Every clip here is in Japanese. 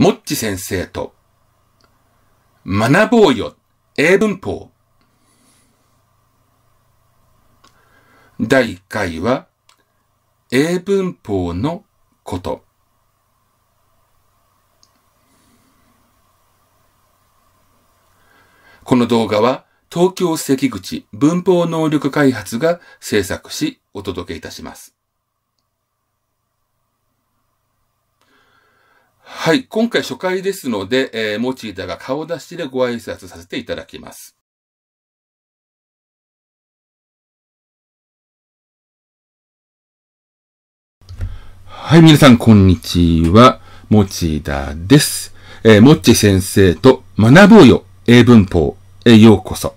もっち先生と、学ぼうよ、英文法。第1回は、英文法のこと。この動画は、東京関口文法能力開発が制作し、お届けいたします。はい、今回初回ですので、えー、モチーが顔出しでご挨拶させていただきます。はい、皆さん、こんにちは。モチダです。えー、モッチ先生と学ぼうよ、英文法へようこそ。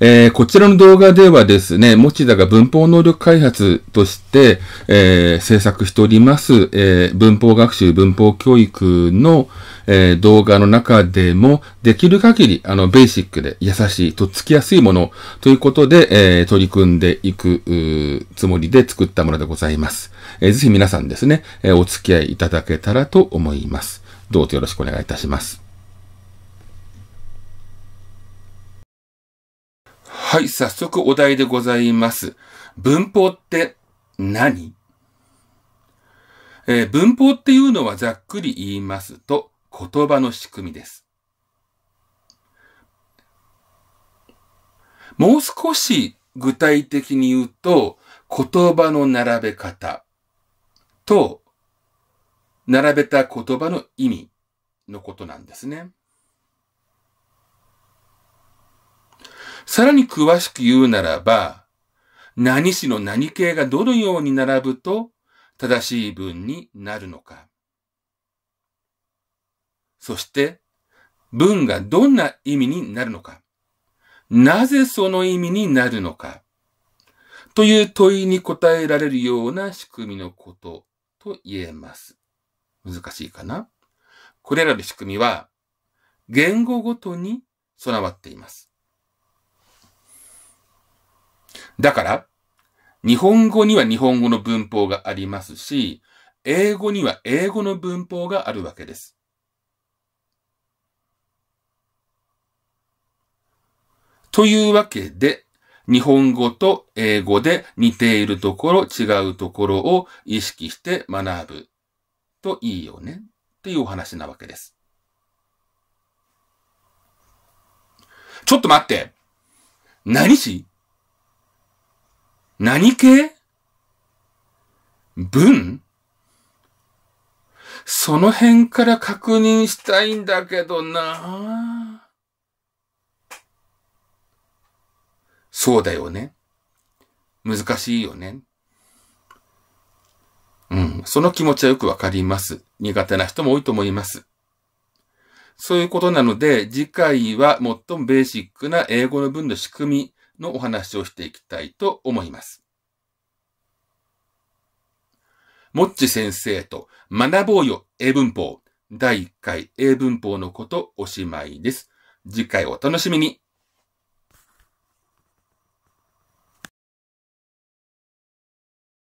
えー、こちらの動画ではですね、持田が文法能力開発として、えー、制作しております、えー、文法学習、文法教育の、え動画の中でも、できる限り、あの、ベーシックで優しい、とっつきやすいもの、ということで、え取り組んでいく、つもりで作ったものでございます。えぜひ皆さんですね、えお付き合いいただけたらと思います。どうぞよろしくお願いいたします。はい、早速お題でございます。文法って何えー、文法っていうのはざっくり言いますと、言葉の仕組みです。もう少し具体的に言うと、言葉の並べ方と、並べた言葉の意味のことなんですね。さらに詳しく言うならば、何しの何形がどのように並ぶと正しい文になるのか。そして、文がどんな意味になるのか。なぜその意味になるのか。という問いに答えられるような仕組みのことと言えます。難しいかなこれらの仕組みは、言語ごとに備わっています。だから、日本語には日本語の文法がありますし、英語には英語の文法があるわけです。というわけで、日本語と英語で似ているところ、違うところを意識して学ぶといいよねっていうお話なわけです。ちょっと待って何し何系文その辺から確認したいんだけどなそうだよね。難しいよね。うん。その気持ちはよくわかります。苦手な人も多いと思います。そういうことなので、次回は最もベーシックな英語の文の仕組み、のお話をしていきたいと思います。もっち先生と学ぼうよ英文法第1回英文法のことおしまいです。次回お楽しみに。